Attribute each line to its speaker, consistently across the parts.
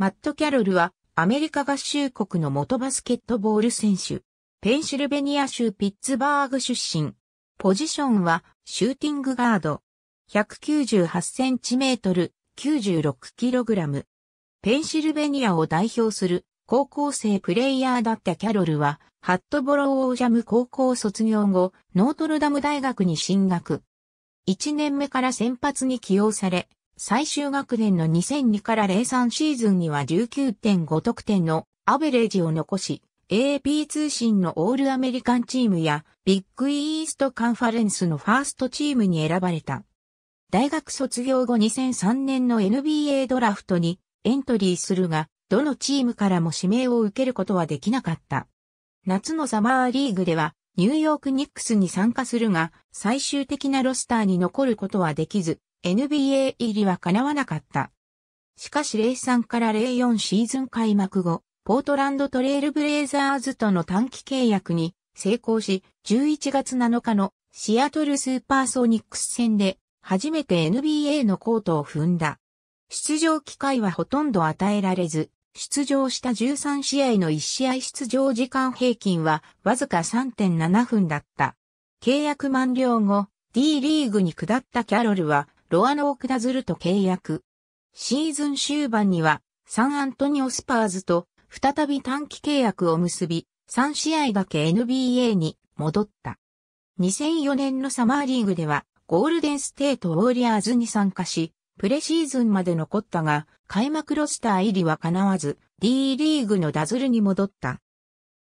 Speaker 1: マット・キャロルはアメリカ合衆国の元バスケットボール選手。ペンシルベニア州ピッツバーグ出身。ポジションはシューティングガード。198センチメートル、96キログラム。ペンシルベニアを代表する高校生プレイヤーだったキャロルは、ハットボロージャム高校卒業後、ノートルダム大学に進学。1年目から先発に起用され、最終学年の2002から03シーズンには19.5得点のアベレージを残し、AP 通信のオールアメリカンチームやビッグイーストカンファレンスのファーストチームに選ばれた。大学卒業後2003年の NBA ドラフトにエントリーするが、どのチームからも指名を受けることはできなかった。夏のサマーリーグではニューヨークニックスに参加するが、最終的なロスターに残ることはできず、NBA 入りは叶わなかった。しかし03から04シーズン開幕後、ポートランドトレイルブレイザーズとの短期契約に成功し、11月7日のシアトルスーパーソニックス戦で初めて NBA のコートを踏んだ。出場機会はほとんど与えられず、出場した13試合の1試合出場時間平均はわずか3.7分だった。契約満了後、D リーグに下ったキャロルはロアノークダズルと契約。シーズン終盤には、サンアントニオスパーズと再び短期契約を結び、3試合だけ NBA に戻った。2004年のサマーリーグでは、ゴールデンステートウォーリアーズに参加し、プレシーズンまで残ったが、開幕ロスター入りは叶わず、D リーグのダズルに戻った。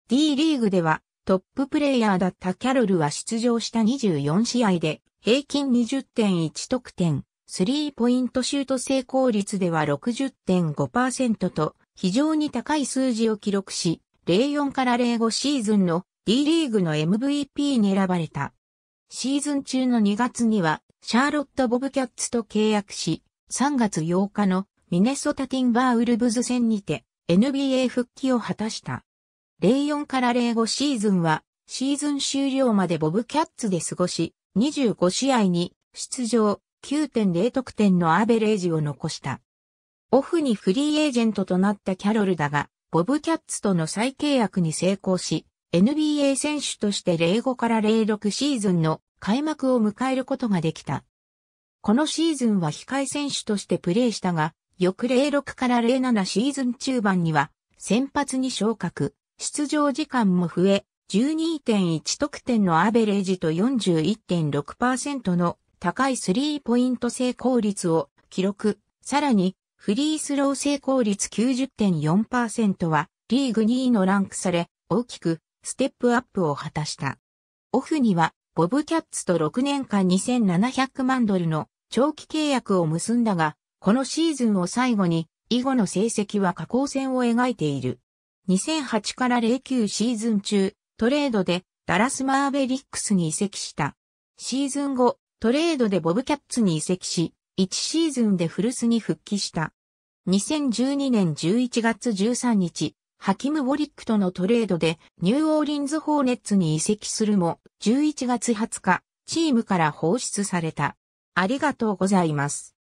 Speaker 1: D リーグでは、トッププレイヤーだったキャロルは出場した24試合で平均20.1得点、スリーポイントシュート成功率では60.5%と非常に高い数字を記録し、04から05シーズンの D リーグの MVP に選ばれた。シーズン中の2月にはシャーロット・ボブキャッツと契約し、3月8日のミネソタ・ティンバーウルブズ戦にて NBA 復帰を果たした。04から05シーズンはシーズン終了までボブキャッツで過ごし、25試合に出場9.0得点のアベレージを残した。オフにフリーエージェントとなったキャロルだが、ボブキャッツとの再契約に成功し、NBA 選手として05から06シーズンの開幕を迎えることができた。このシーズンは控え選手としてプレーしたが、翌06から07シーズン中盤には、先発に昇格、出場時間も増え、12.1得点のアベレージと41.6%の高いスリーポイント成功率を記録。さらに、フリースロー成功率90.4%はリーグ2位のランクされ、大きくステップアップを果たした。オフには、ボブキャッツと6年間2700万ドルの長期契約を結んだが、このシーズンを最後に、以後の成績は下降線を描いている。2008から09シーズン中、トレードでダラスマーベリックスに移籍した。シーズン後、トレードでボブキャッツに移籍し、1シーズンでフルスに復帰した。2012年11月13日、ハキム・ボリックとのトレードでニューオーリンズ・ホーネッツに移籍するも、11月20日、チームから放出された。ありがとうございます。